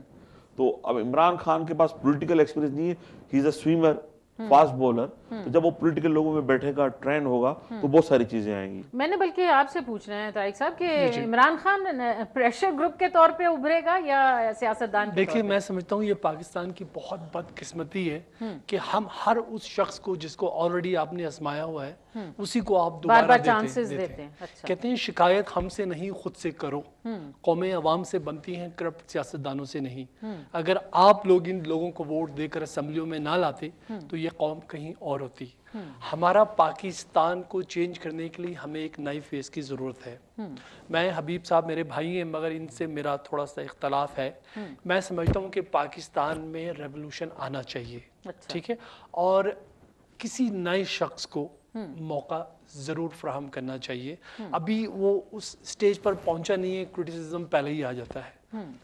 तो अब इमरान खान के पास पॉलिटिकल एक्सपीरियंस नहीं है he is a swimmer hmm. Fast bowler तो हम्म। जब वो पॉलिटिकल लोगों में बैठेगा ट्रेंड होगा हम्म। तो बहुत सारी चीजें आएंगी मैंने बल्कि आपसे पूछना है तारिक साहब कि इमरान खान प्रेशर ग्रुप के तौर पे उभरेगा या सियासतदान देखिए मैं समझता हूँ ये पाकिस्तान की बहुत बदकिस्मती है कि हम हर उस शख्स को जिसको ऑलरेडी आपने आजमाया हुआ है उसी को आप दोबारा चांसेस देते हैं अच्छा। कहते हैं शिकायत हमसे नहीं खुद से करो कौमें अवाम से बनती हैं करप्ट सियासतदानों से नहीं हम्म। अगर आप लोग इन लोगों को वोट देकर असम्बलियों में ना लाते हम्म। तो ये कौम कहीं और होती हम्म। हमारा पाकिस्तान को चेंज करने के लिए हमें एक नई फेस की ज़रूरत है मैं हबीब साहब मेरे भाई हैं मगर इनसे मेरा थोड़ा सा इख्तलाफ है मैं समझता हूँ कि पाकिस्तान में रेवोल्यूशन आना चाहिए अच्छा। ठीक है और किसी नए शख्स को मौका ज़रूर फ्राहम करना चाहिए हम्म। अभी वो उस स्टेज पर पहुंचा नहीं है क्रिटिसिज्म पहले ही आ जाता है हम्म।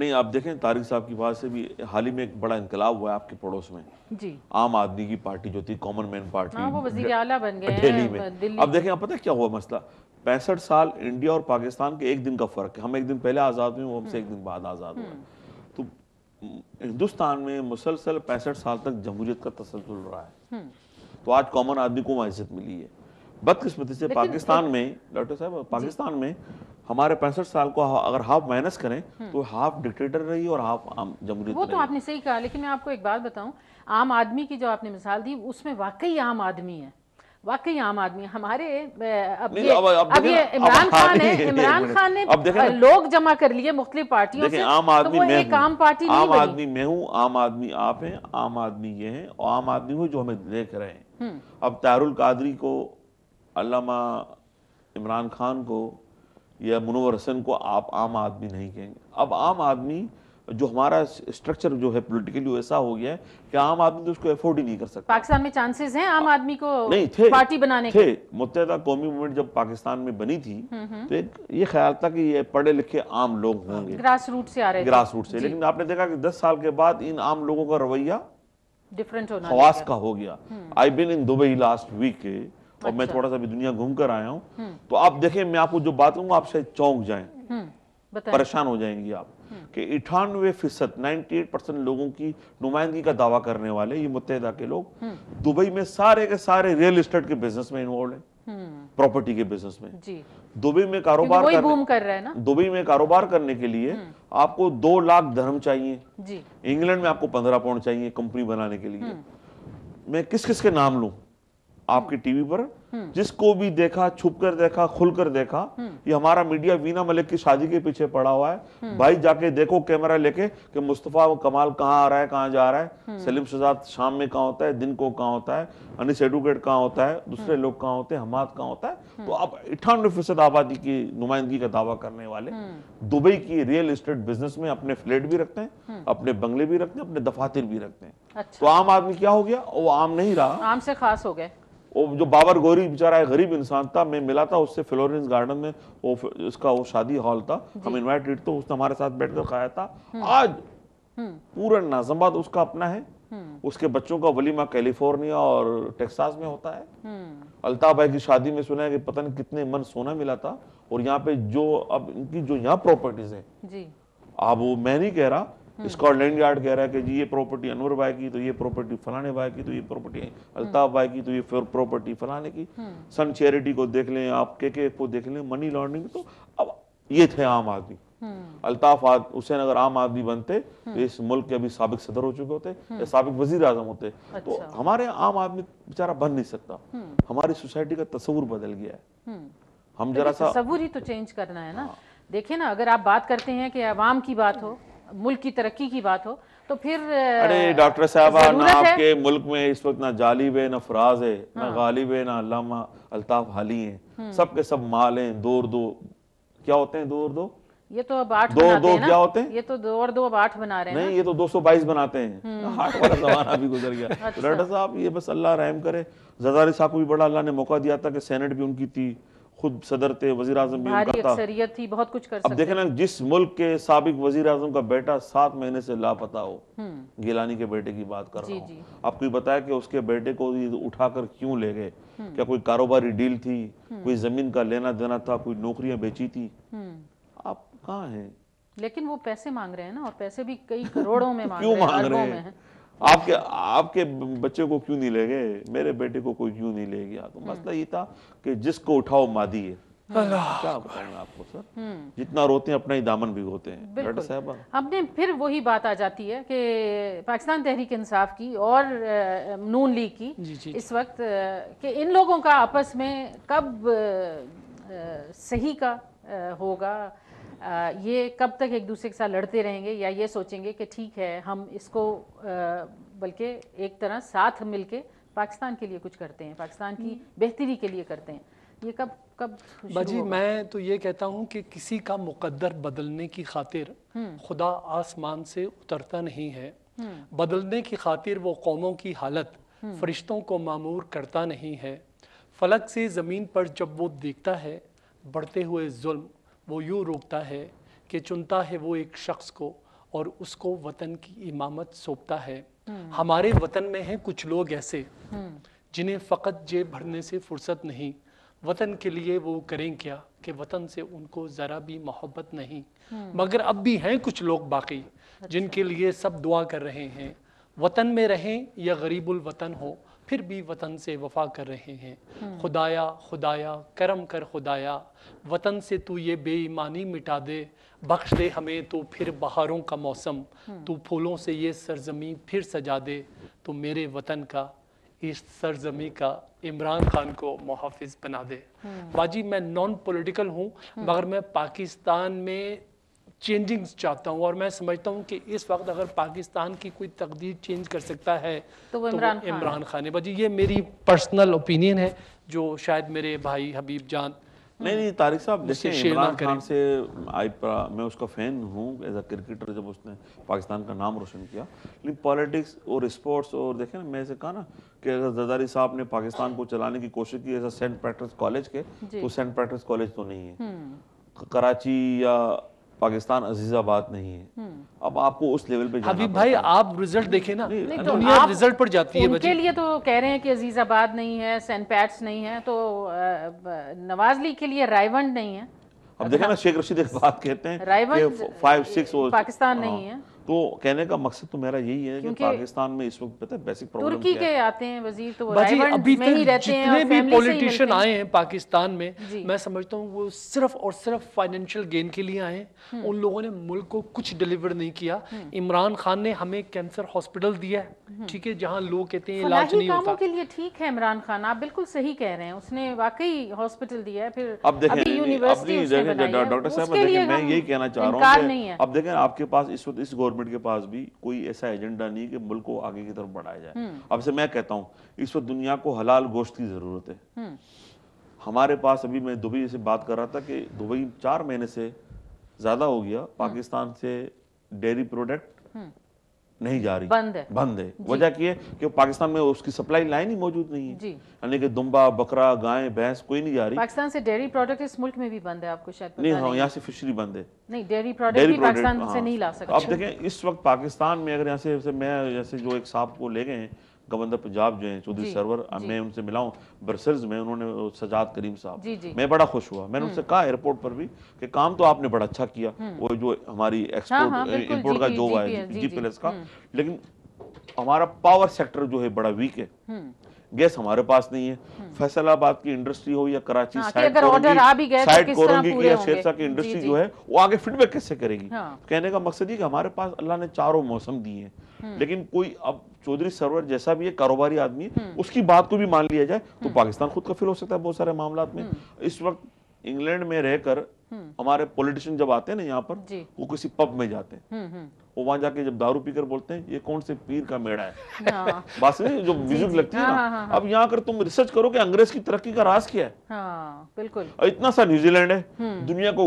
नहीं आप देखें तारिक साहब की बात से भी हाल ही में एक बड़ा इंकलाब हुआ है आपके पड़ोस में जी आम आदमी की पार्टी जो थी कॉमन मैन पार्टी हाँ, वो बन गए दिल्ली में अब देखें आप पता क्या हुआ मसला पैंसठ साल इंडिया और पाकिस्तान के एक दिन का फर्क है हम एक दिन पहले आज़ाद हुए वो हमसे हम्म। एक दिन बाद आज़ाद हुए तो हिंदुस्तान में मुसलसल पैंसठ साल तक जमहूरियत का तसलसल रहा है तो आज कॉमन आदमी को वहां इज्जत मिली है बदकिस्मती से पाकिस्तान में डॉक्टर साहब पाकिस्तान में हमारे पैंसठ साल को अगर हाफ माइनस करें हम्म। तो हाफ डिक्टेटर रही और हाफ आम जमहूरियत वो तो आपने सही कहा लेकिन मैं आपको एक बात बताऊं आम आदमी की जो आपने मिसाल दी उसमें वाकई आम आदमी है वाकई आम आदमी हमारे अब ये अब, अब, अब ये इमरान खान है इमरान खान ने लोग जमा कर लिए मुख्तलि पार्टियों से आम तो आदमी तो एक आम पार्टी आम आदमी मैं हूँ आम आदमी आप हैं आम आदमी ये हैं और आम आदमी वो जो हमें देख रहे हैं हम्म। अब तारुल कादरी को अलामा इमरान खान को या मुनवर हसन को आप आम आदमी नहीं कहेंगे अब आम आदमी जो हमारा स्ट्रक्चर जो है पोलिटिकली ऐसा हो गया है कि आम आदमी तो उसको एफोर्ड ही नहीं कर सकता पाकिस्तान में चांसेस हैं आम आदमी को नहीं थे पार्टी बनाने थे मुतहदा कौमी मूवमेंट जब पाकिस्तान में बनी थी हम्म, हम्म। तो एक ये ख्याल था कि ये पढ़े लिखे आम लोग होंगे ग्रास रूट से आ रहे ग्रास रूट से लेकिन आपने देखा कि दस साल के बाद इन आम लोगों का रवैया डिफरेंट होना का हो गया I been in Dubai last week और मैं अच्छा। थोड़ा सा भी दुनिया घूम कर आया हूँ हम्म। तो आप देखें मैं आपको जो बात कहूंगा आप शायद चौंक जाए हम्म, परेशान हो जाएंगे आप हम्म। कि इठानवे फीसद एट परसेंट लोगों की नुमाइंदगी का दावा करने वाले ये मुतहदा के लोग दुबई में सारे के सारे रियल इस्टेट के बिजनेस में इन्वॉल्व है प्रॉपर्टी के बिजनेस में दुबई में कारोबार कर रहे हैं ना दुबई में कारोबार करने के लिए आपको दो लाख धर्म चाहिए इंग्लैंड में आपको पंद्रह पाउंड चाहिए कंपनी बनाने के लिए मैं किस किस के नाम लू आपकी टीवी पर जिसको भी देखा छुप कर देखा खुल कर देखा ये हमारा मीडिया वीना मलिक की शादी के पीछे पड़ा हुआ है भाई जाके देखो कैमरा लेके कि मुस्तफा कमाल कहाँ आ रहा है कहाँ जा रहा है सलीम शजाद शाम में कहाँ होता है दिन को कहाँ होता है अनिस एडवोकेट कहाँ होता है दूसरे लोग कहाँ होते हैं हमाद कहाँ होता है तो आप अठानवे फीसद आबादी की नुमाइंदगी का दावा करने वाले दुबई की रियल इस्टेट बिजनेस में अपने फ्लैट भी रखते हैं अपने बंगले भी रखते हैं अपने दफातर भी रखते हैं अच्छा। तो आम आदमी क्या हो गया वो आम नहीं रहा आम से खास हो गए वो जो बाबर गोरी बेचारा गरीब इंसान था मैं मिला था उससे फ्लोरेंस गार्डन में वो उसका वो शादी हॉल था हम इनवाइटेड तो उसने हमारे साथ बैठकर हम्म। खाया था हम्म। आज हम्म। पूरा नाजमबाद उसका अपना है उसके बच्चों का वलीमा कैलिफोर्निया और टेक्सास में होता है अल्ताफ भाई की शादी में सुना है कि पता नहीं कितने मन सोना मिला था और यहाँ पे जो अब इनकी जो यहाँ प्रॉपर्टीज है आप वो मैं नहीं कह रहा स्कॉटलैंड hmm. यार्ड कह रहा है कि जी ये प्रॉपर्टी अनवर भाई की तो ये प्रॉपर्टी फलाने भाई की तो ये प्रॉपर्टी अल्ताफ भाई की तो ये प्रॉपर्टी फलाने की सन hmm. चैरिटी को देख लें आप के के को देख लें मनी लॉन्ड्रिंग तो अब ये थे आम आदमी अल्ताफ hmm. हुसैन अगर आम आदमी बनते तो इस मुल्क के अभी सबक सदर हो चुके होते या सबक वजीर आजम होते तो अच्छा। तो हमारे आम आदमी बेचारा बन नहीं सकता हमारी सोसाइटी का तस्वूर बदल गया है हम जरा सा तस्वूर ही तो चेंज करना है ना हाँ। देखिए ना अगर आप बात करते हैं कि आवाम की बात हो मुल्क की तरक्की की बात हो तो फिर अरे डॉक्टर साहब ना आपके मुल्क में इस वक्त ना जालिब है ना फराज है हाँ। ना गालिब है ना अल्लामा अल्ताफ हाली है हम्म। सब के सब माल हैं दो दो क्या होते हैं दो दो ये तो अब आठ दो बनाते दो हैं क्या होते हैं ये तो दो और दो अब आठ बना रहे हैं नहीं ये तो 222 बनाते हैं हम्म। आठ वाला जमाना भी गुजर गया अच्छा। तो साहब ये बस अल्लाह रहम करे जजारी साहब को भी बड़ा अल्लाह ने मौका दिया था कि सेनेट भी उनकी थी खुद सदर थे वजीर अजम भी उनका था थी बहुत कुछ कर अब देखे ना जिस मुल्क के सबक वजी अजम का बेटा सात महीने से लापता हो हम्म। गिलानी के बेटे की बात कर रहा हूँ अब कोई बताया कि उसके बेटे को उठाकर क्यों ले गए हम्म। क्या कोई कारोबारी डील थी हम्म। कोई जमीन का लेना देना था कोई नौकरियां बेची थी आप कहाँ हैं लेकिन वो पैसे मांग रहे हैं ना और पैसे भी कई करोड़ों में क्यों मांग रहे हैं आपके आपके बच्चे को क्यों नहीं ले गए मेरे बेटे को कोई क्यों नहीं ले गया तो हम्म। मसला ये था कि जिसको उठाओ मादी है हम्म। आपको सर हम्म। जितना रोते हैं अपना ही दामन भी होते हैं हमने फिर वही बात आ जाती है कि पाकिस्तान तहरीक इंसाफ की और नून लीग की जी जी। इस वक्त कि इन लोगों का आपस में कब सही का होगा ये कब तक एक दूसरे के साथ लड़ते रहेंगे या ये सोचेंगे कि ठीक है हम इसको बल्कि एक तरह साथ मिलके पाकिस्तान के लिए कुछ करते हैं पाकिस्तान की हम्म। बेहतरी के लिए करते हैं ये कब कब भाजी मैं तो ये कहता हूँ कि किसी का मुकद्दर बदलने की खातिर हम्म। खुदा आसमान से उतरता नहीं है हम्म। बदलने की खातिर वो कौमों की हालत फरिश्तों को मामूर करता नहीं है फलक से ज़मीन पर जब वो देखता है बढ़ते हुए जुल्म वो यूँ रोकता है कि चुनता है वो एक शख्स को और उसको वतन की इमामत सौंपता है हम्म। हमारे वतन में हैं कुछ लोग ऐसे हम्म। जिन्हें फ़कत जेब भरने से फुर्सत नहीं वतन के लिए वो करें क्या कि वतन से उनको ज़रा भी मोहब्बत नहीं हम्म। मगर अब भी हैं कुछ लोग बाकी अच्छा। जिनके लिए सब दुआ कर रहे हैं वतन में रहें या गरीबुल वतन हो फिर भी वतन से वफा कर रहे हैं खुदाया खुदाया करम कर खुदाया वतन से तू ये बेईमानी मिटा दे बख्श दे हमें तो फिर बहारों का मौसम तू फूलों से ये सरजमी फिर सजा दे तो मेरे वतन का इस सरजमी का इमरान खान को मुहाफ़ बना दे बाजी मैं नॉन पॉलिटिकल हूँ मगर मैं पाकिस्तान में चेंजिंग चाहता हूँ और मैं समझता हूँ कि इस वक्त अगर पाकिस्तान की कोई तकदीर चेंज कर सकता है तो वो इमरान तो खान, खान है भाजी ये मेरी पर्सनल ओपिनियन है जो शायद मेरे भाई हबीब जान नहीं नहीं तारिक साहब जैसे इमरान खान से आई मैं उसका फ़ैन हूँ एज अ क्रिकेटर जब उसने पाकिस्तान का नाम रोशन किया लेकिन पॉलिटिक्स और स्पोर्ट्स और देखें ना मैं ऐसे कहा ना कि अगर जदारी साहब ने पाकिस्तान को चलाने की कोशिश की as a Saint Patrick's College के तो सेंट पैट्रिक्स कॉलेज तो नहीं है हम्म। कराची या पाकिस्तान अजीजाबाद नहीं है हम्म। अब आपको उस लेवल पे अभी भाई आप रिजल्ट देखे ना नहीं, तो आप रिजल्ट पर जाती है उनके लिए तो कह रहे हैं कि अजीजाबाद नहीं है सेंट पैट्स नहीं है तो नवाजली के लिए रायवंड नहीं है अब देखे ना शेख रशीद बात कहते हैं रायवंड फाइव सिक्स पाकिस्तान नहीं है तो कहने का मकसद तो मेरा यही है कि पाकिस्तान में इस वक्त पता तो है बेसिक प्रॉब्लम तुर्की के आते हैं वजीर तो अभी में ही रहते जितने हैं भी पॉलिटिशियन आए हैं पाकिस्तान में मैं समझता हूँ वो सिर्फ और सिर्फ फाइनेंशियल गेन के लिए आए हैं हम्म। उन लोगों ने मुल्क को कुछ डिलीवर नहीं किया हम्म। इमरान खान ने हमें कैंसर हॉस्पिटल दिया है हम्म। ठीक है जहाँ लोग कहते हैं इलाज नहीं होता के लिए ठीक है इमरान खान आप बिल्कुल सही कह रहे हैं उसने वाकई हॉस्पिटल दिया है फिर अब देखें यूनिवर्सिटी डॉक्टर साहब मैं यही कहना चाह रहा हूँ अब देखें आपके पास इस वक्त इस गवर्नमेंट गवर्नमेंट के पास भी कोई ऐसा एजेंडा नहीं कि मुल्क को आगे की तरफ बढ़ाया जाए हम्म। अब से मैं कहता हूँ इस वक्त दुनिया को हलाल गोश्त की ज़रूरत है हम्म। हमारे पास अभी मैं दुबई से बात कर रहा था कि दुबई चार महीने से ज़्यादा हो गया हम्म। पाकिस्तान से डेयरी प्रोडक्ट नहीं जा रही बंद है बंद है वजह की है कि पाकिस्तान में उसकी सप्लाई लाइन ही मौजूद नहीं है यानी कि दुम्बा बकरा गाय भैंस कोई नहीं जा रही पाकिस्तान से डेयरी प्रोडक्ट इस मुल्क में भी बंद है आपको शायद नहीं हाँ यहाँ से फिशरी बंद है नहीं डेयरी प्रोडक्ट भी पाकिस्तान से हाँ। नहीं ला सकते आप देखें इस वक्त पाकिस्तान में अगर यहाँ से मैं जैसे जो एक साहब को ले गए हैं गवर्नर पंजाब जो हैं चौधरी सरवर मैं उनसे मिला हूँ ब्रसल्स में उन्होंने सजाद करीम साहब मैं बड़ा खुश हुआ मैंने हम्म। उनसे कहा एयरपोर्ट पर भी कि काम तो आपने बड़ा अच्छा किया हम्म। वो जो हमारी एक्सपोर्ट हाँ, हाँ, इम्पोर्ट का जो है जी प्लस का हम्म। लेकिन हमारा पावर सेक्टर जो है बड़ा वीक है गैस हमारे पास नहीं है फैसलाबाद की इंडस्ट्री हो या कराची साइड साइड की या शेरशाह की इंडस्ट्री जो है वो आगे फीडबैक कैसे करेगी हाँ। कहने का मकसद ये कि हमारे पास अल्लाह ने चारों मौसम दिए हैं हम्म। लेकिन कोई अब चौधरी सरवर जैसा भी है कारोबारी आदमी है हम्म। उसकी बात को भी मान लिया जाए तो हम्म। पाकिस्तान खुद कफिल हो सकता है बहुत सारे मामला में इस वक्त इंग्लैंड में रहकर हमारे पॉलिटिशियन जब आते हैं ना यहाँ पर वो किसी पब में जाते हैं वो वहां जाके जब दारू पीकर बोलते हैं ये कौन से पीर का मेड़ा है हाँ। बात में जो म्यूजिक लगती है हाँ, ना हाँ, अब यहाँ अगर तुम रिसर्च करो कि अंग्रेज की तरक्की का राज क्या है बिल्कुल इतना सा न्यूजीलैंड है दुनिया को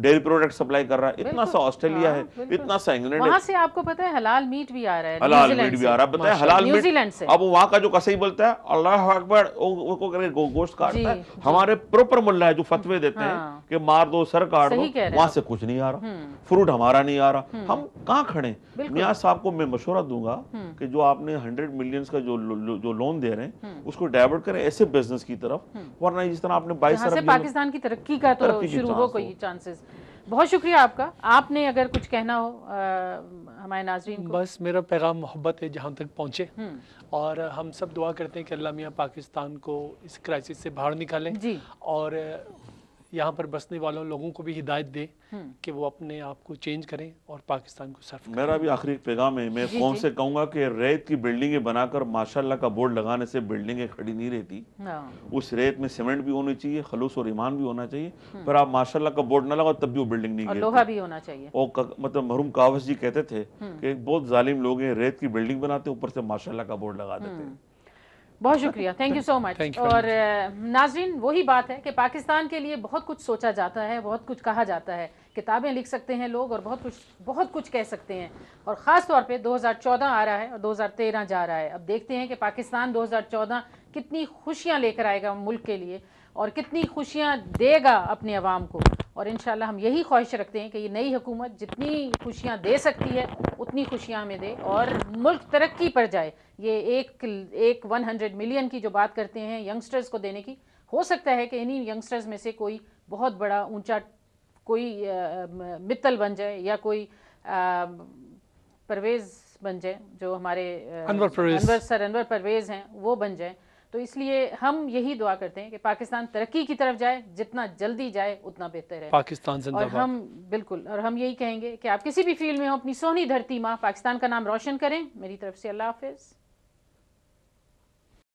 डेयरी प्रोडक्ट सप्लाई कर रहा है इतना सा ऑस्ट्रेलिया हाँ, है इतना सा इंग्लैंड है से आपको पता है हलाल मीट भी आ रहा है हलाल मीट भी आ रहा है बताया हलाल मीट अब वहाँ का जो कसई बोलता है अल्लाह अकबर वो गो, गोश्त काटता है हमारे प्रॉपर मुल्ला है जो फतवे हम्म, देते हैं हाँ। कि मार दो सर काट दो वहाँ से कुछ नहीं आ रहा हम्म। फ्रूट हमारा नहीं आ रहा हम्म। हम कहाँ खड़े न्याज साहब को मैं मशुरा दूंगा कि जो आपने हंड्रेड मिलियंस का जो जो लोन दे रहे हैं उसको डाइवर्ट करें ऐसे बिजनेस की तरफ वरना जिस तरह आपने बाईस पाकिस्तान की तरक्की का तो शुरू हो चांसेस बहुत शुक्रिया आपका आपने अगर कुछ कहना हो आ, हमारे नाजरीन को बस मेरा पैगाम मोहब्बत है जहाँ तक पहुँचे हम्म। और हम सब दुआ करते हैं कि अल्लाह मियाँ पाकिस्तान को इस क्राइसिस से बाहर निकालें जी और यहाँ पर बसने वालों लोगों को भी हिदायत दे हम्म। कि वो अपने आप को चेंज करें और पाकिस्तान को सर्व मेरा भी आखिरी पैगाम है मैं कौन से कहूंगा कि रेत की बिल्डिंगें बनाकर माशाल्लाह का बोर्ड लगाने से बिल्डिंगें खड़ी नहीं रहती हाँ। उस रेत में सीमेंट भी होनी चाहिए खलूस और ईमान भी होना चाहिए हम्म। पर आप माशाला का बोर्ड ना लगाओ तब भी वो बिल्डिंग नहीं होना चाहिए और मतलब महरूम कावस जी कहते थे हम्म। कि बहुत जालिम लोग हैं रेत की बिल्डिंग बनाते ऊपर से माशाला का बोर्ड लगा देते हैं बहुत शुक्रिया थैंक यू सो मच और नाजरीन वही बात है कि पाकिस्तान के लिए बहुत कुछ सोचा जाता है बहुत कुछ कहा जाता है किताबें लिख सकते हैं लोग और बहुत कुछ बहुत कुछ कह सकते हैं और ख़ास तौर पे 2014 आ रहा है और 2013 जा रहा है अब देखते हैं कि पाकिस्तान 2014 कितनी खुशियां लेकर आएगा मुल्क के लिए और कितनी खुशियाँ देगा अपने आवाम को और इन हम यही ख्वाहिश रखते हैं कि ये नई हुकूमत जितनी खुशियाँ दे सकती है उतनी खुशियाँ हमें दे और मुल्क तरक्की पर जाए ये एक एक हंड्रेड मिलियन की जो बात करते हैं यंगस्टर्स को देने की हो सकता है कि इन्हीं यंगस्टर्स में से कोई बहुत बड़ा ऊंचा कोई मित्तल बन जाए या कोई परवेज़ बन जाए जो हमारे अनवर सर अनवर परवेज़ हैं वो बन जाए तो इसलिए हम यही दुआ करते हैं कि पाकिस्तान तरक्की की तरफ जाए जितना जल्दी जाए उतना बेहतर है पाकिस्तान और हम बिल्कुल और हम यही कहेंगे कि आप किसी भी फील्ड में हो अपनी सोनी धरती माँ पाकिस्तान का नाम रोशन करें मेरी तरफ से अल्लाह हाफिज़